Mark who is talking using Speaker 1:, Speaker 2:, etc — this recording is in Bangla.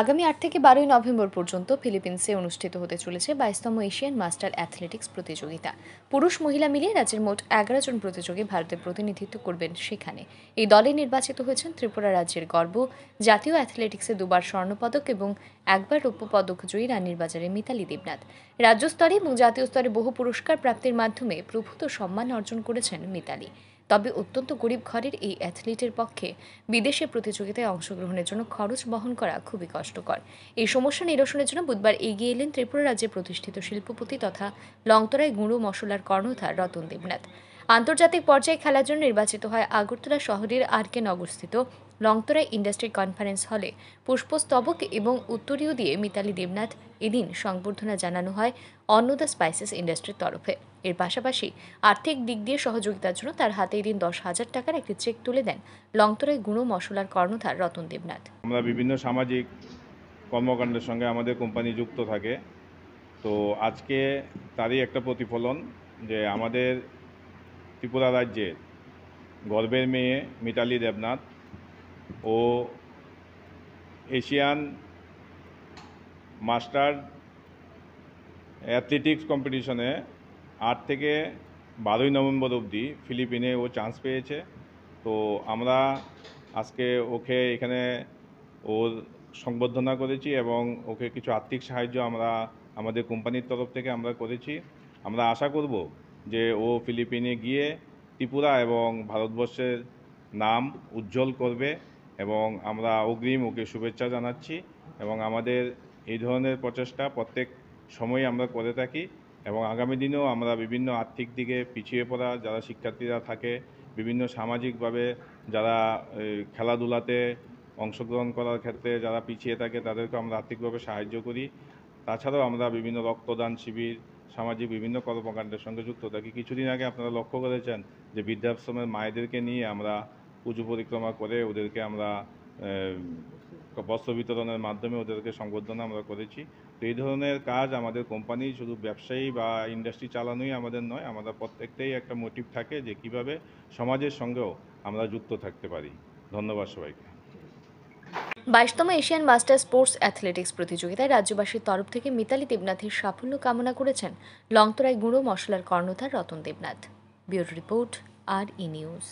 Speaker 1: আগামী আট থেকে বারোই নভেম্বর পর্যন্ত ফিলিপিন্সে অনুষ্ঠিত হতে চলেছে বাইশতম এশিয়ান মাস্টার অ্যাথলেটিক্স প্রতিযোগিতা পুরুষ মহিলা মিলিয়ে রাজ্যের মোট এগারো জন প্রতিযোগী ভারতের প্রতিনিধিত্ব করবেন সেখানে এই দলে নির্বাচিত হয়েছেন ত্রিপুরা রাজ্যের গর্ব জাতীয় অ্যাথলেটিক্সে দুবার স্বর্ণপদক এবং একবার রৌপ্য পদক জয়ী রানীরবাজারের মিতালি দেবনাথ রাজ্য স্তরে এবং জাতীয় স্তরে বহু পুরস্কার প্রাপ্তির মাধ্যমে প্রভূত সম্মান অর্জন করেছেন মিতালি তবে অত্যন্ত গরিব ঘরের এই অ্যাথলিটের পক্ষে বিদেশে প্রতিযোগিতায় অংশগ্রহণের জন্য খরচ বহন করা খুবই কষ্টকর এই সমস্যা নিরসনের জন্য বুধবার এগিয়ে এলেন ত্রিপুরা রাজ্যে প্রতিষ্ঠিত শিল্পপতি তথা লংতরায় গুঁড়ো মশলার কর্ণধার রতন দেবনাথ আন্তর্জাতিক পর্যায়ে খেলার জন্য নির্বাচিত হয় আগরতলা শহরের আর কে নগরস্থিত লংতরা ইন্ডাস্ট্রি কনফারেন্স হলে পুষ্পস্তবক এবং উত্তরীয় দিয়ে মিতালি দেবনাথ এদিন সংবর্ধনা জানানো হয় অন্য দ্য স্পাইসেস ইন্ডাস্ট্রির তরফে এর পাশাপাশি আর্থিক দিক দিয়ে সহযোগিতার জন্য তার হাতে এদিন দশ হাজার টাকার একটি চেক তুলে দেন লংতরায় গুঁড়ো মশলার কর্ণধার রতন দেবনাথ
Speaker 2: আমরা বিভিন্ন সামাজিক কর্মকাণ্ডের সঙ্গে আমাদের কোম্পানি যুক্ত থাকে তো আজকে তারই একটা প্রতিফলন যে আমাদের ত্রিপুরা রাজ্যের গর্বের মেয়ে মিতালি দেবনাথ ও এশিয়ান মাস্টার অ্যাথলেটিক্স কম্পিটিশনে আট থেকে বারোই নভেম্বর অবধি ফিলিপিনে ও চান্স পেয়েছে তো আমরা আজকে ওকে এখানে ওর সংবর্ধনা করেছি এবং ওকে কিছু আর্থিক সাহায্য আমরা আমাদের কোম্পানির তরফ থেকে আমরা করেছি আমরা আশা করব যে ও ফিলিপিনে গিয়ে ত্রিপুরা এবং ভারতবর্ষের নাম উজ্জ্বল করবে এবং আমরা অগ্রিম ওকে শুভেচ্ছা জানাচ্ছি এবং আমাদের এই ধরনের প্রচেষ্টা প্রত্যেক সময় আমরা করে থাকি এবং আগামী দিনেও আমরা বিভিন্ন আর্থিক দিকে পিছিয়ে পড়া যারা শিক্ষার্থীরা থাকে বিভিন্ন সামাজিকভাবে যারা খেলাধুলাতে অংশগ্রহণ করার ক্ষেত্রে যারা পিছিয়ে থাকে তাদেরকে আমরা আর্থিকভাবে সাহায্য করি তাছাড়াও আমরা বিভিন্ন রক্তদান শিবির সামাজিক বিভিন্ন কর্মকাণ্ডের সঙ্গে যুক্ত থাকি কিছুদিন আগে আপনারা লক্ষ্য করেছেন যে বৃদ্ধাশ্রমের মায়েদেরকে নিয়ে আমরা পুজো পরিক্রমা করে ওদেরকে আমরা বস্ত্র বিতরণের মাধ্যমে ওদেরকে সংবর্ধনা আমরা করেছি তো এই ধরনের কাজ আমাদের কোম্পানি শুধু ব্যবসায়ী বা ইন্ডাস্ট্রি চালানোই আমাদের নয় আমাদের প্রত্যেকটাই একটা মোটিভ থাকে যে কিভাবে সমাজের সঙ্গেও আমরা যুক্ত থাকতে পারি ধন্যবাদ সবাইকে
Speaker 1: বাইশতম এশিয়ান মাস্টার স্পোর্টস অ্যাথলেটিক্স প্রতিযোগিতায় রাজ্যবাসীর তরফ থেকে মিতালি দেবনাথের সাফল্য কামনা করেছেন লংতরায় গুঁড়ো মশলার কর্ণধার Ratan Debnath bureau report R E news